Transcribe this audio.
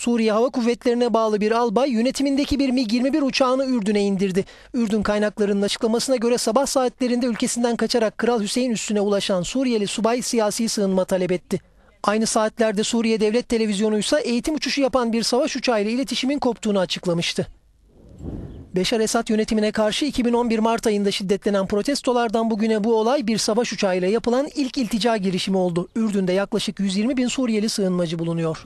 Suriye Hava Kuvvetlerine bağlı bir albay yönetimindeki bir MiG-21 uçağını Ürdün'e indirdi. Ürdün kaynaklarının açıklamasına göre sabah saatlerinde ülkesinden kaçarak Kral Hüseyin üstüne ulaşan Suriyeli subay siyasi sığınma talep etti. Aynı saatlerde Suriye Devlet Televizyonu ise eğitim uçuşu yapan bir savaş uçağı ile iletişimin koptuğunu açıklamıştı. Beşar Esad yönetimine karşı 2011 Mart ayında şiddetlenen protestolardan bugüne bu olay bir savaş uçağıyla yapılan ilk iltica girişimi oldu. Ürdün'de yaklaşık 120 bin Suriyeli sığınmacı bulunuyor.